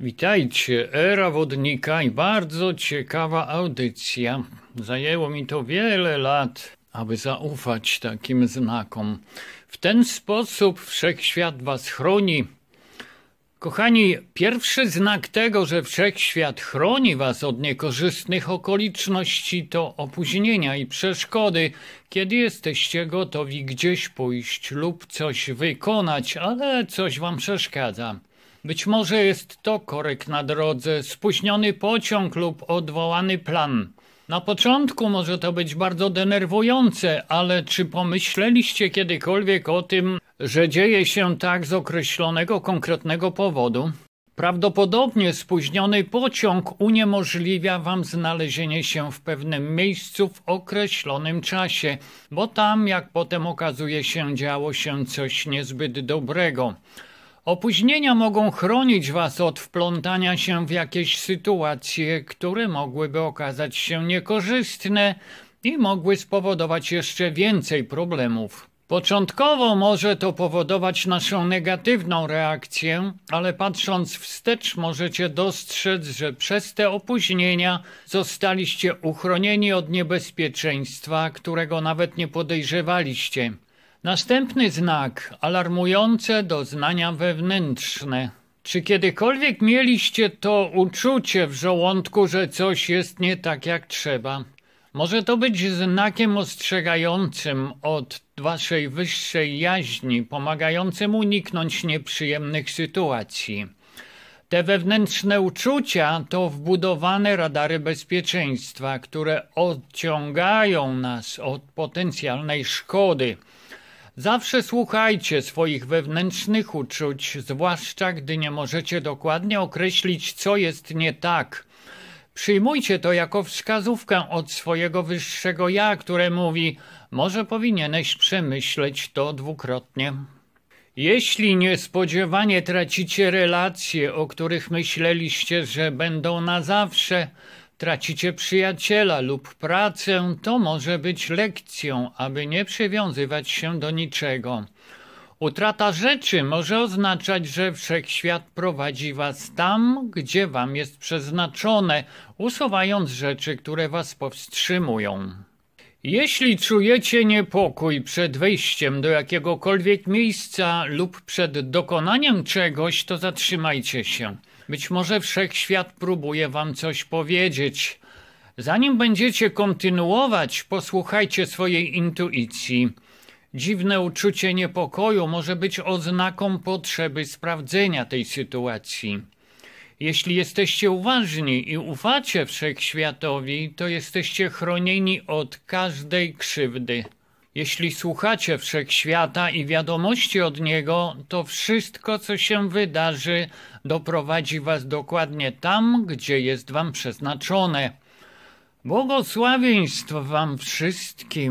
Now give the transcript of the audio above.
Witajcie, Era Wodnika i bardzo ciekawa audycja. Zajęło mi to wiele lat, aby zaufać takim znakom. W ten sposób wszechświat was chroni. Kochani, pierwszy znak tego, że wszechświat chroni was od niekorzystnych okoliczności, to opóźnienia i przeszkody, kiedy jesteście gotowi gdzieś pójść lub coś wykonać, ale coś wam przeszkadza. Być może jest to korek na drodze, spóźniony pociąg lub odwołany plan. Na początku może to być bardzo denerwujące, ale czy pomyśleliście kiedykolwiek o tym, że dzieje się tak z określonego konkretnego powodu? Prawdopodobnie spóźniony pociąg uniemożliwia Wam znalezienie się w pewnym miejscu w określonym czasie, bo tam, jak potem okazuje się, działo się coś niezbyt dobrego. Opóźnienia mogą chronić Was od wplątania się w jakieś sytuacje, które mogłyby okazać się niekorzystne i mogły spowodować jeszcze więcej problemów. Początkowo może to powodować naszą negatywną reakcję, ale patrząc wstecz możecie dostrzec, że przez te opóźnienia zostaliście uchronieni od niebezpieczeństwa, którego nawet nie podejrzewaliście. Następny znak alarmujące doznania wewnętrzne. Czy kiedykolwiek mieliście to uczucie w żołądku, że coś jest nie tak jak trzeba? Może to być znakiem ostrzegającym od waszej wyższej jaźni, pomagającym uniknąć nieprzyjemnych sytuacji. Te wewnętrzne uczucia to wbudowane radary bezpieczeństwa, które odciągają nas od potencjalnej szkody. Zawsze słuchajcie swoich wewnętrznych uczuć, zwłaszcza gdy nie możecie dokładnie określić, co jest nie tak. Przyjmujcie to jako wskazówkę od swojego wyższego ja, które mówi: Może powinieneś przemyśleć to dwukrotnie. Jeśli niespodziewanie tracicie relacje, o których myśleliście, że będą na zawsze, Tracicie przyjaciela lub pracę, to może być lekcją, aby nie przywiązywać się do niczego. Utrata rzeczy może oznaczać, że wszechświat prowadzi was tam, gdzie wam jest przeznaczone, usuwając rzeczy, które was powstrzymują. Jeśli czujecie niepokój przed wejściem do jakiegokolwiek miejsca lub przed dokonaniem czegoś, to zatrzymajcie się. Być może wszechświat próbuje wam coś powiedzieć. Zanim będziecie kontynuować, posłuchajcie swojej intuicji. Dziwne uczucie niepokoju może być oznaką potrzeby sprawdzenia tej sytuacji. Jeśli jesteście uważni i ufacie wszechświatowi, to jesteście chronieni od każdej krzywdy. Jeśli słuchacie wszechświata i wiadomości od niego, to wszystko, co się wydarzy, doprowadzi was dokładnie tam, gdzie jest wam przeznaczone. Błogosławieństwo wam wszystkim.